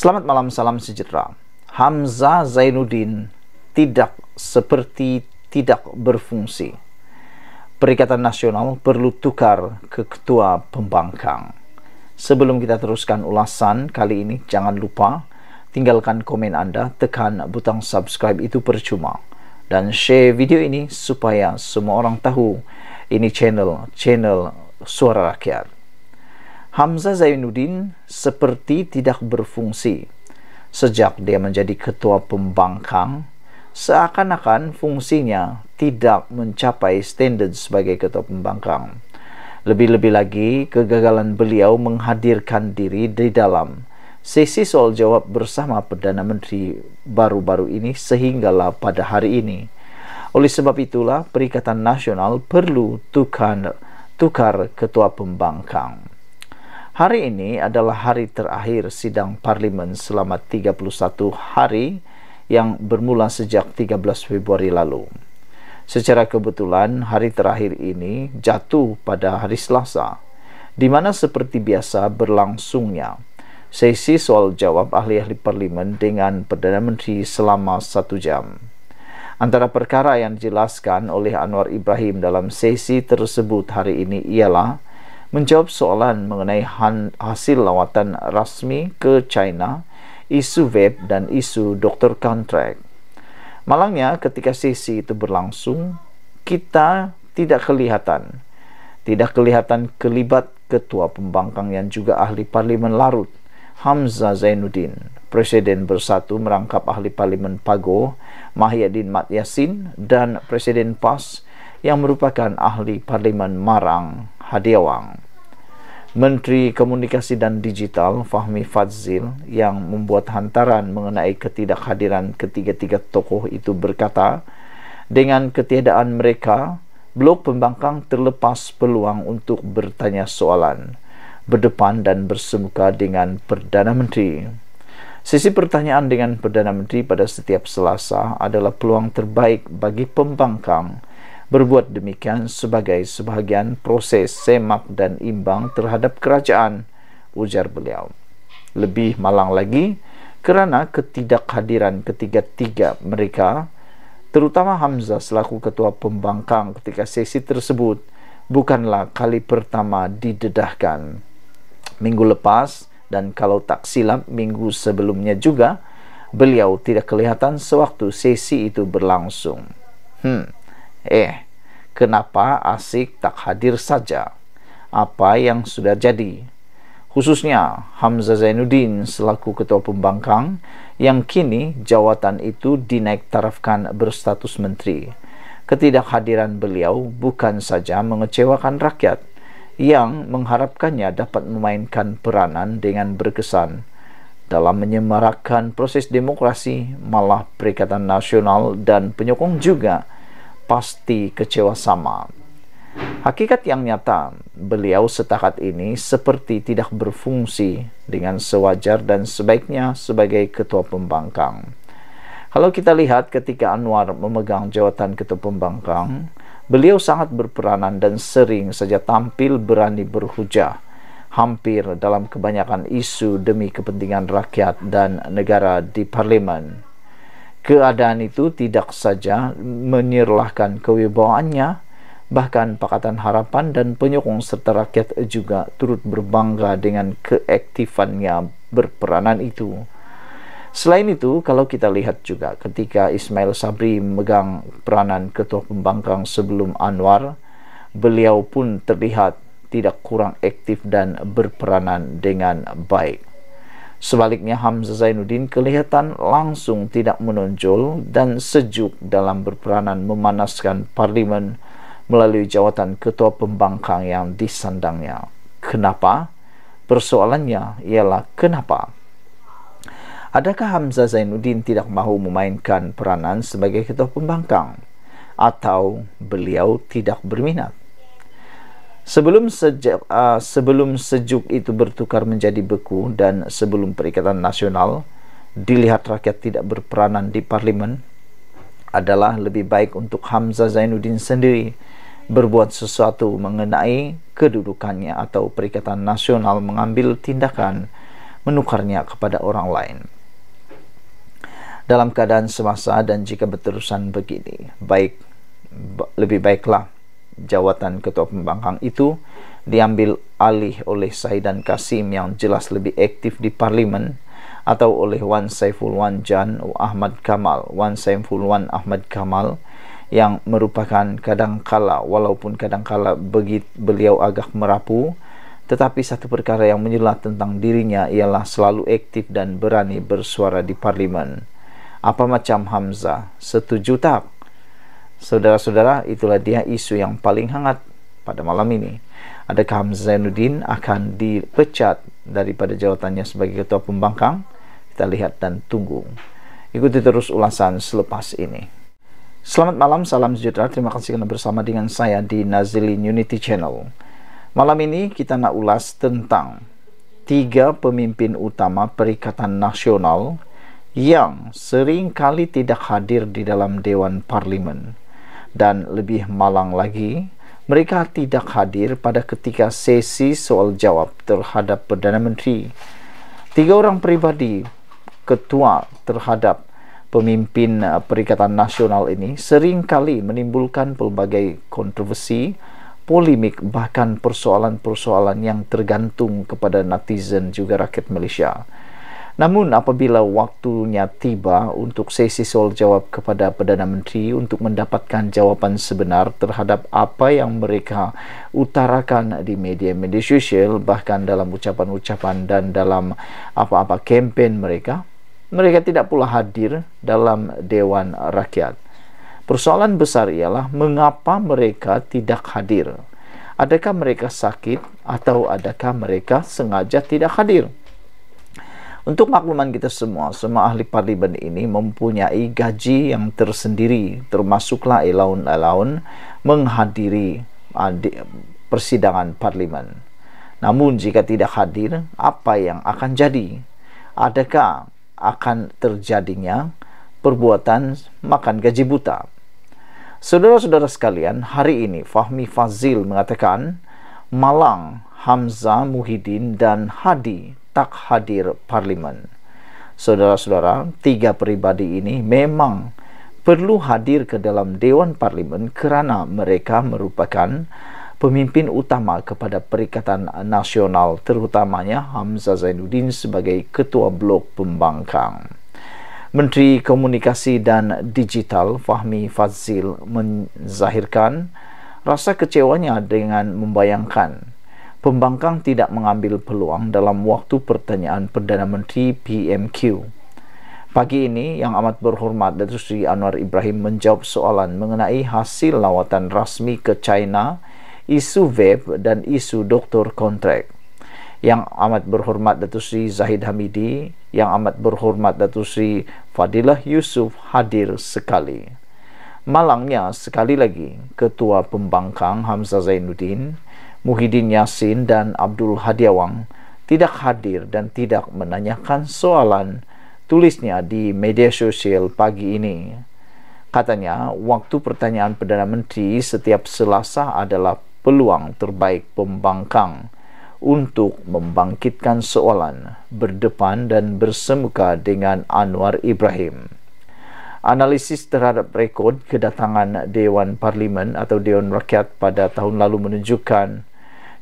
Selamat malam, salam sejahtera. Hamzah Zainuddin tidak seperti tidak berfungsi. Perikatan Nasional perlu tukar ke Ketua Pembangkang. Sebelum kita teruskan ulasan kali ini, jangan lupa tinggalkan komen anda, tekan butang subscribe itu percuma. Dan share video ini supaya semua orang tahu ini channel, channel Suara Rakyat. Hamzah Zainuddin seperti tidak berfungsi sejak dia menjadi ketua pembangkang seakan-akan fungsinya tidak mencapai standar sebagai ketua pembangkang lebih-lebih lagi kegagalan beliau menghadirkan diri di dalam sesi soal jawab bersama Perdana Menteri baru-baru ini sehinggalah pada hari ini oleh sebab itulah Perikatan Nasional perlu tukar, tukar ketua pembangkang Hari ini adalah hari terakhir sidang parlimen selama 31 hari yang bermula sejak 13 Februari lalu. Secara kebetulan, hari terakhir ini jatuh pada hari Selasa, di mana seperti biasa berlangsungnya sesi soal jawab ahli-ahli parlimen dengan Perdana Menteri selama satu jam. Antara perkara yang dijelaskan oleh Anwar Ibrahim dalam sesi tersebut hari ini ialah menjawab soalan mengenai hasil lawatan rasmi ke China, isu web dan isu doktor kontrak. Malangnya ketika sesi itu berlangsung, kita tidak kelihatan. Tidak kelihatan kelibat ketua pembangkang yang juga ahli parlimen larut, Hamzah Zainuddin. Presiden Bersatu merangkap ahli parlimen Pago, Mahyadin Mat Yasin dan Presiden PAS yang merupakan ahli parlimen Marang, Hadiawang. Menteri Komunikasi dan Digital Fahmi Fadzil yang membuat hantaran mengenai ketidakhadiran ketiga-tiga tokoh itu berkata, dengan ketiadaan mereka, Blok Pembangkang terlepas peluang untuk bertanya soalan berdepan dan bersemuka dengan Perdana Menteri. sisi pertanyaan dengan Perdana Menteri pada setiap Selasa adalah peluang terbaik bagi Pembangkang berbuat demikian sebagai sebahagian proses semak dan imbang terhadap kerajaan ujar beliau lebih malang lagi kerana ketidakhadiran ketiga-tiga mereka terutama Hamzah selaku ketua pembangkang ketika sesi tersebut bukanlah kali pertama didedahkan minggu lepas dan kalau tak silap minggu sebelumnya juga beliau tidak kelihatan sewaktu sesi itu berlangsung hmm Eh, kenapa Asik tak hadir saja? Apa yang sudah jadi? Khususnya Hamzah Zainuddin selaku Ketua Pembangkang yang kini jawatan itu dinaik tarafkan berstatus menteri. Ketidakhadiran beliau bukan saja mengecewakan rakyat yang mengharapkannya dapat memainkan peranan dengan berkesan dalam menyemarakkan proses demokrasi malah perikatan nasional dan penyokong juga pasti kecewa sama. Hakikat yang nyata, beliau setakat ini seperti tidak berfungsi dengan sewajar dan sebaiknya sebagai ketua pembangkang. Kalau kita lihat ketika Anwar memegang jawatan ketua pembangkang, beliau sangat berperanan dan sering saja tampil berani berhujah hampir dalam kebanyakan isu demi kepentingan rakyat dan negara di parlimen keadaan itu tidak saja menyerlahkan kewibawaannya bahkan Pakatan Harapan dan penyokong serta rakyat juga turut berbangga dengan keaktifannya berperanan itu Selain itu, kalau kita lihat juga ketika Ismail Sabri megang peranan Ketua Pembangkang sebelum Anwar, beliau pun terlihat tidak kurang aktif dan berperanan dengan baik. Sebaliknya Hamzah Zainuddin kelihatan langsung tidak menonjol dan sejuk dalam berperanan memanaskan parlimen melalui jawatan ketua pembangkang yang disandangnya. Kenapa? Persoalannya ialah kenapa? Adakah Hamzah Zainuddin tidak mahu memainkan peranan sebagai ketua pembangkang? Atau beliau tidak berminat? Sebelum sejak uh, sebelum sejuk itu bertukar menjadi beku dan sebelum Perikatan Nasional dilihat rakyat tidak berperanan di parlimen adalah lebih baik untuk Hamzah Zainuddin sendiri berbuat sesuatu mengenai kedudukannya atau Perikatan Nasional mengambil tindakan menukarnya kepada orang lain. Dalam keadaan semasa dan jika berterusan begini, baik lebih baiklah jawatan ketua pembangkang itu diambil alih oleh Saidan Kasim yang jelas lebih aktif di parlimen atau oleh Wan Saiful Wan Jan Ahmad Kamal Wan Saiful Wan Ahmad Kamal yang merupakan kadangkala walaupun kadangkala begitu beliau agak merapu tetapi satu perkara yang menyelat tentang dirinya ialah selalu aktif dan berani bersuara di parlimen apa macam Hamzah setuju tak Saudara-saudara, itulah dia isu yang paling hangat pada malam ini. Adakah Zainuddin akan dipecat daripada jawatannya sebagai ketua pembangkang? Kita lihat dan tunggu. Ikuti terus ulasan selepas ini. Selamat malam, salam sejahtera. Terima kasih kerana bersama dengan saya di Nazilin Unity Channel. Malam ini kita nak ulas tentang tiga pemimpin utama Perikatan Nasional yang sering kali tidak hadir di dalam Dewan Parlimen dan lebih malang lagi, mereka tidak hadir pada ketika sesi soal jawab terhadap Perdana Menteri. Tiga orang peribadi ketua terhadap pemimpin eh, Perikatan Nasional ini seringkali menimbulkan pelbagai kontroversi, polemik bahkan persoalan-persoalan yang tergantung kepada netizen juga rakyat Malaysia. Namun apabila waktunya tiba untuk sesi soal jawab kepada Perdana Menteri untuk mendapatkan jawapan sebenar terhadap apa yang mereka utarakan di media-media sosial bahkan dalam ucapan-ucapan dan dalam apa-apa kempen mereka, mereka tidak pula hadir dalam Dewan Rakyat. Persoalan besar ialah mengapa mereka tidak hadir? Adakah mereka sakit atau adakah mereka sengaja tidak hadir? Untuk makluman kita semua, semua ahli parlimen ini mempunyai gaji yang tersendiri, termasuklah elaun-elaun menghadiri ah, persidangan parlimen. Namun jika tidak hadir, apa yang akan jadi? Adakah akan terjadinya perbuatan makan gaji buta? Saudara-saudara sekalian, hari ini Fahmi Fazil mengatakan Malang, Hamzah, Muhyiddin, dan Hadi tak hadir parlimen. Saudara-saudara, tiga peribadi ini memang perlu hadir ke dalam Dewan Parlimen kerana mereka merupakan pemimpin utama kepada Perikatan Nasional terutamanya Hamzah Zainuddin sebagai Ketua Blok Pembangkang. Menteri Komunikasi dan Digital Fahmi Fazil menzahirkan rasa kecewanya dengan membayangkan pembangkang tidak mengambil peluang dalam waktu pertanyaan Perdana Menteri PMQ. Pagi ini, Yang Amat Berhormat Datuk Sri Anwar Ibrahim menjawab soalan mengenai hasil lawatan rasmi ke China, isu web dan isu doktor kontrak. Yang Amat Berhormat Datuk Sri Zahid Hamidi, Yang Amat Berhormat Datuk Sri Fadilah Yusuf hadir sekali. Malangnya sekali lagi, Ketua Pembangkang Hamzah Zainuddin, Muhyiddin Yassin dan Abdul Hadiawang tidak hadir dan tidak menanyakan soalan tulisnya di media sosial pagi ini. Katanya, waktu pertanyaan Perdana Menteri setiap selasa adalah peluang terbaik pembangkang untuk membangkitkan soalan berdepan dan bersemuka dengan Anwar Ibrahim. Analisis terhadap rekod kedatangan Dewan Parlimen atau Dewan Rakyat pada tahun lalu menunjukkan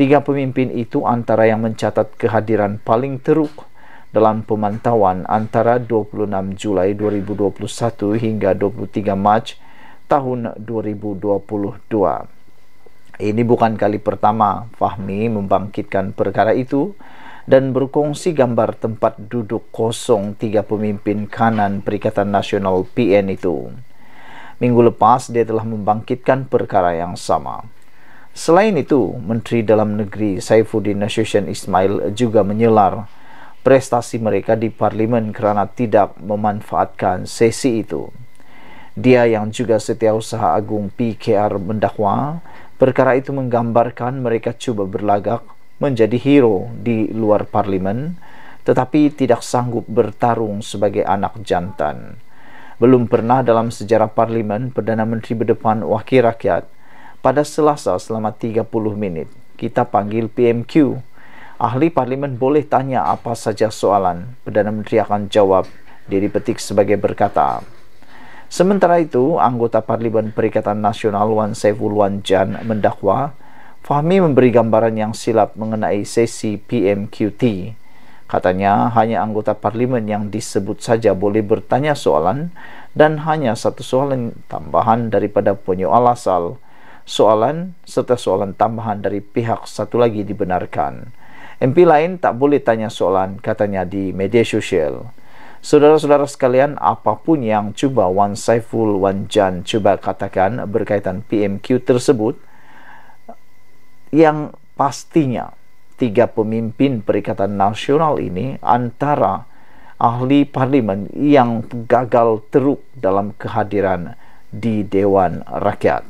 Tiga pemimpin itu antara yang mencatat kehadiran paling teruk dalam pemantauan antara 26 Julai 2021 hingga 23 Mac tahun 2022. Ini bukan kali pertama Fahmi membangkitkan perkara itu dan berkongsi gambar tempat duduk kosong tiga pemimpin kanan Perikatan Nasional PN itu. Minggu lepas dia telah membangkitkan perkara yang sama. Selain itu, Menteri Dalam Negeri Saifuddin Nasution Ismail juga menyelar prestasi mereka di parlimen kerana tidak memanfaatkan sesi itu. Dia yang juga setiausaha agung PKR mendakwa, perkara itu menggambarkan mereka cuba berlagak menjadi hero di luar parlimen tetapi tidak sanggup bertarung sebagai anak jantan. Belum pernah dalam sejarah parlimen Perdana Menteri berdepan wakil rakyat pada Selasa selama 30 minit. Kita panggil PMQ. Ahli parlimen boleh tanya apa saja soalan. Perdana Menteri akan jawab diri petik sebagai berkata. Sementara itu, anggota Parlimen Perikatan Nasional Wan Saiful Wan Jan mendakwa Fahmi memberi gambaran yang silap mengenai sesi PMQT. Katanya, hanya anggota parlimen yang disebut saja boleh bertanya soalan dan hanya satu soalan tambahan daripada penyoal asal soalan serta soalan tambahan dari pihak satu lagi dibenarkan. MP lain tak boleh tanya soalan katanya di media sosial. Saudara-saudara sekalian, apapun yang cuba Wan Saiful Wan Jan cuba katakan berkaitan PMQ tersebut, yang pastinya tiga pemimpin Perikatan Nasional ini antara ahli parlimen yang gagal teruk dalam kehadiran di Dewan Rakyat.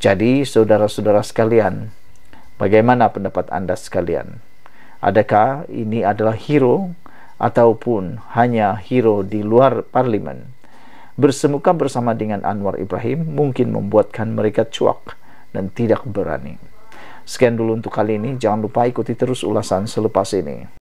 Jadi, saudara-saudara sekalian, bagaimana pendapat anda sekalian? Adakah ini adalah hero ataupun hanya hero di luar parlimen? Bersemuka bersama dengan Anwar Ibrahim mungkin membuatkan mereka cuak dan tidak berani. Sekian dulu untuk kali ini. Jangan lupa ikuti terus ulasan selepas ini.